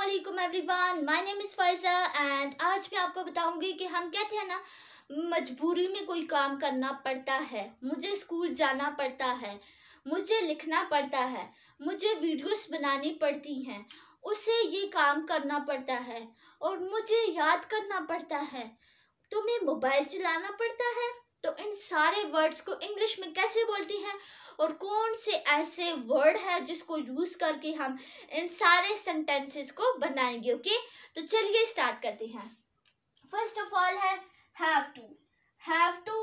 अस्सलाम everyone my name is Faiza and आज मैं आपको बताऊंगी कि हम कहते हैं ना मजबूरी में कोई काम करना पड़ता है मुझे स्कूल जाना पड़ता है मुझे लिखना पड़ता है मुझे वीडियोस बनानी पड़ती हैं उसे ये काम करना पड़ता है और मुझे याद करना पड़ता है तुम्हें मोबाइल चलाना पड़ता है तो इन सारे वर्ड्स को इंग्लिश में कैसे बोलती हैं और कौन से ऐसे वर्ड है जिसको यूज़ करके हम इन सारे सेंटेंसेस को बनाएंगे ओके okay? तो चलिए स्टार्ट करते हैं फर्स्ट ऑफ ऑल है हैव टू हैव टू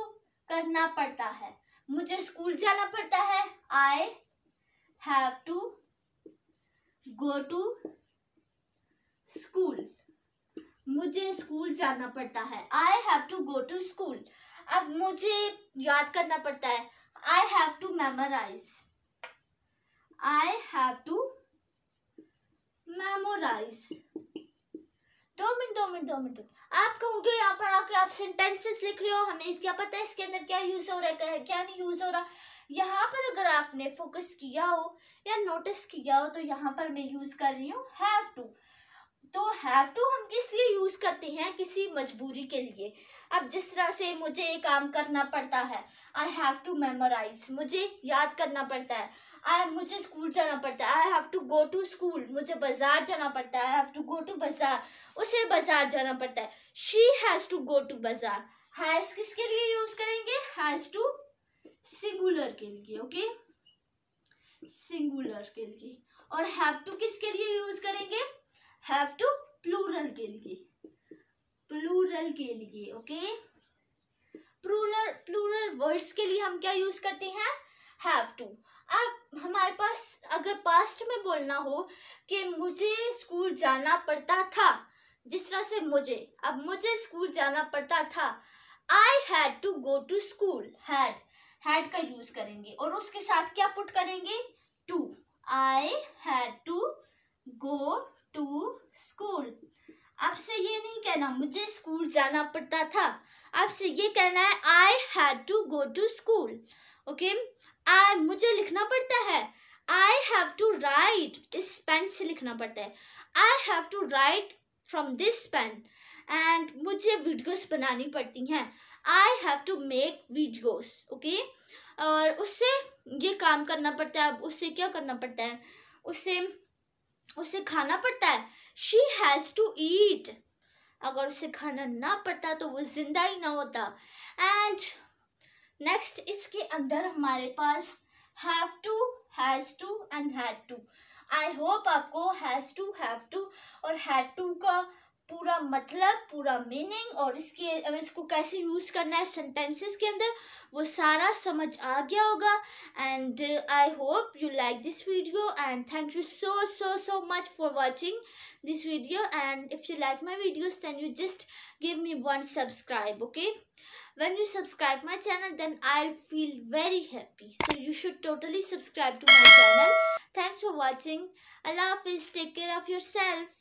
करना पड़ता है मुझे स्कूल जाना पड़ता है I have to go to school मुझे स्कूल जाना पड़ता है I have to go to school अब मुझे याद करना पड़ता है I have to memorise I have to memorise दो मिनट दो मिनट दो मिनट आप कहोगे यहाँ पर आके आप सेंटेंसेस लिख रहे हो हमें क्या पता है इसके अंदर क्या यूज़ हो रहा है क्या नहीं यूज़ हो रहा यहाँ पर अगर आपने फोकस किया हो या नोटिस किया हो तो यहाँ पर मैं यूज़ कर रही हूँ हैव टू तो हैव टू हम किस लिए यूज़ करते हैं किसी मजबूरी के लिए अब जिस तरह से मुझे ये काम करना पड़ता है आई हैव टू मेमोराइज मुझे याद करना पड़ता है आई मुझे स्कूल जाना पड़ता है I have to go to school मुझे बाज़ार जाना पड़ता है I have to go to बाज़ार उसे बाज़ार जाना पड़ता है she has to go to बाज़ार हैज़ किसके लिए यूज़ करेंगे हैज़ टू सिंगुलर के लिए ओके सिंगुलर के लिए और हैव टू किसके लिए यूज़ करेंगे हैव टू प्लूरल के लिए प्लूरल के लिए ओके प्लूरल प्लूरल वर्ड्स के लिए हम क्या यूज करते हैं हैव टू अब हमारे पास अगर पास्ट में बोलना हो कि मुझे स्कूल जाना पड़ता था जिस तरह से मुझे अब मुझे स्कूल जाना पड़ता था I had to go to school had had का यूज करेंगे और उसके साथ क्या पुट करेंगे to I had to go to school आपसे ये नहीं कहना मुझे स्कूल जाना पड़ता था आपसे ये कहना है I had to go to school okay I मुझे लिखना पड़ता है आई हैव टू राइट इस पेन से लिखना पड़ता है I have to write from this pen and मुझे वीडियोस बनानी पड़ती हैं I have to make videos okay और उससे ये काम करना पड़ता है अब उससे क्या करना पड़ता है उससे उसे खाना पड़ता है शी हैज़ टू ईट अगर उसे खाना ना पड़ता तो वो ज़िंदा ही ना होता एंड नेक्स्ट इसके अंदर हमारे पास have to has to and had to I hope आपको हैज़ टू हैव टू और हैड टू का पूरा मतलब पूरा मीनिंग और इसके इसको कैसे यूज़ करना है सेंटेंसेस के अंदर वो सारा समझ आ गया होगा and I hope you like this video and thank you so so so much for watching this video and if you like my videos then you just give me one subscribe okay when you subscribe my channel then I feel very happy so you should totally subscribe to my channel thanks for watching अल्लाह हाफिज take care of your self